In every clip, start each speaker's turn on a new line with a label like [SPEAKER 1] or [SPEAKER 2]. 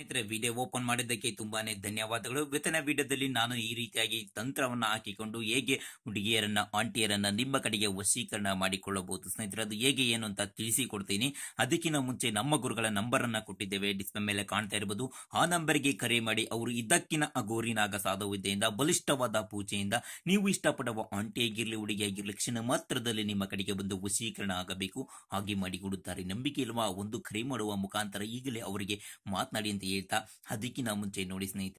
[SPEAKER 1] ಸ್ನೇಹಿತರೆ video open ಮಾಡಿದ್ದಕ್ಕೆ ತುಂಬಾನೇ ಧನ್ಯವಾದಗಳು ವೇತನ ವಿಡಿಯೋದಲ್ಲಿ ನಾನು ಈ ರೀತಿಯಾಗಿ ತಂತ್ರವನ್ನು ಹಾಕಿಕೊಂಡು ಹೇಗೆ ಹುಡುಗಿಯರನ್ನ ಆಂಟಿಯರನ್ನ ನಿಮ್ಮ ಕಡೆಗೆ ವಶೀಕರಣ ಮಾಡಿಕೊಳ್ಳಬಹುದು ಸ್ನೇಹಿತರೆ ಅದು ಹೇಗೆ ಏನು ಅಂತ ತಿಳಿಸಿಕೊಡ್ತೀನಿ ಅದಕ್ಕಿಂತ ಮುಂಚೆ ನಮ್ಮ ಗುರುಗಳ ನಂಬರ್ ಅನ್ನ ಕೊಟ್ಟಿದ್ದೇವೆ ಡಿಸ್ಪ್ಲೇ ಮೇಲೆ ಕಾಣ್ತಾ ಇರಬಹುದು ಆ ಗೆ ಕರೆ ಮಾಡಿ ಅವರು ಇದಕ್ಕಿನ ಅಗೋರಿನಾಗ ಸಾಧುವಿದ್ದೆಯಿಂದ ಬಲಿಷ್ಠವಾದ ಪೂಜೆಯಿಂದ ನೀವು ಇಷ್ಟಪಡುವ ಆಂಟಿಯಾಗಿರ್ಲಿ ಹುಡುಗಿಯಾಗಿರ್ಲಿ ಕ್ಷಣ ಮಾತ್ರದಲ್ಲಿ ನಿಮ್ಮ ಕಡೆಗೆ ಬಂದು ವಶೀಕರಣ ಆಗಬೇಕು ಹಾಗೆ ಮಾಡಿಕೊಡುತ್ತಾರೆ ನಂಬಿಕೆ ಇಲ್ವಾ ಒಂದು ಕರೆ ಮಾಡುವ ಮುಖಾಂತರ ಈಗಲೇ ಅವರಿಗೆ ಮಾತನಾಡಿ ಅಂತ ಹೇಳ್ತಾ ಅದಕ್ಕಿಂತ ಮುಂಚೆ ನೋಡಿ ಸ್ನೇಹಿತ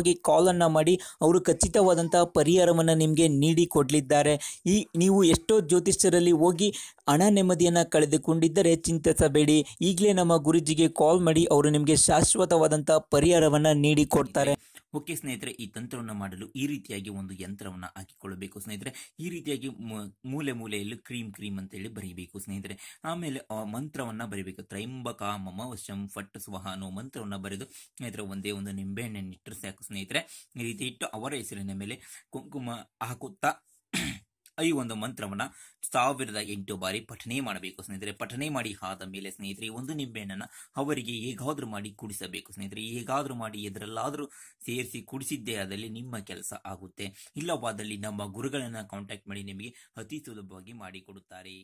[SPEAKER 1] ಕಾಲ್ ಕಾಲನ್ನು ಮಾಡಿ ಅವರು ಖಚಿತವಾದಂತಹ ಪರಿಹಾರವನ್ನು ನಿಮಗೆ ನೀಡಿ ಕೊಡಲಿದ್ದಾರೆ ಈ ನೀವು ಎಷ್ಟೋ ಜ್ಯೋತಿಷ್ಯರಲ್ಲಿ ಹೋಗಿ ಹಣ ನೆಮ್ಮದಿಯನ್ನು ಕಳೆದುಕೊಂಡಿದ್ದರೆ ಚಿಂತಿಸಬೇಡಿ ಈಗಲೇ ನಮ್ಮ ಗುರುಜಿಗೆ ಕಾಲ್ ಮಾಡಿ ಅವರು ನಿಮಗೆ ಶಾಶ್ವತವಾದಂತಹ ಪರಿಹಾರವನ್ನು ಕೊಡ್ತಾರೆ ಓಕೆ ಸ್ನೇಹಿತರೆ ಈ ತಂತ್ರವನ್ನು ಮಾಡಲು ಈ ರೀತಿಯಾಗಿ ಒಂದು ಯಂತ್ರವನ್ನು ಹಾಕಿಕೊಳ್ಳಬೇಕು ಸ್ನೇಹಿತರೆ ಈ ರೀತಿಯಾಗಿ ಮೂಲೆ ಮೂಲೆಯಲ್ಲಿ ಕ್ರೀಮ್ ಕ್ರೀಮ್ ಅಂತ ಹೇಳಿ ಬರೀಬೇಕು ಸ್ನೇಹಿತರೆ ಆಮೇಲೆ ಆ ಮಂತ್ರವನ್ನ ಬರೀಬೇಕು ತ್ರೈಂಬಕ ಮಮ ವಶಂ ಫಟ್ ಸ್ವಹ ಅನ್ನೋ ಮಂತ್ರವನ್ನ ಬರೆದು ಸ್ನೇಹಿತರೆ ಒಂದೇ ಒಂದು ನಿಂಬೆಹಣ್ಣೆ ಇಟ್ಟರೆ ಸಾಕು ಸ್ನೇಹಿತರೆ ಈ ರೀತಿ ಇಟ್ಟು ಅವರ ಹೆಸರಿನ ಮೇಲೆ ಕುಂಕುಮ ಹಾಕುತ್ತಾ ಈ ಒಂದು ಮಂತ್ರವನ್ನ ಸಾವಿರದ ಎಂಟು ಬಾರಿ ಪಠನೆ ಮಾಡಬೇಕು ಸ್ನೇಹಿತರೆ ಪಠನೆ ಮಾಡಿ ಆದ ಮೇಲೆ ಸ್ನೇಹಿತರೆ ಒಂದು ನಿಂಬೆಹಣ್ಣನ್ನು ಅವರಿಗೆ ಹೇಗಾದ್ರೂ ಮಾಡಿ ಕುಡಿಸಬೇಕು ಸ್ನೇಹಿತರೆ ಹೇಗಾದ್ರೂ ಮಾಡಿ ಎದರಲ್ಲಾದ್ರೂ ಸೇರಿಸಿ ಕುಡಿಸಿದ್ದೇ ಆದಲ್ಲಿ ನಿಮ್ಮ ಕೆಲಸ ಆಗುತ್ತೆ ಇಲ್ಲವಾದಲ್ಲಿ ನಮ್ಮ ಗುರುಗಳನ್ನ ಕಾಂಟ್ಯಾಕ್ಟ್ ಮಾಡಿ ನಿಮಗೆ ಅತಿ ಸುಲಭವಾಗಿ ಮಾಡಿಕೊಡುತ್ತಾರೆ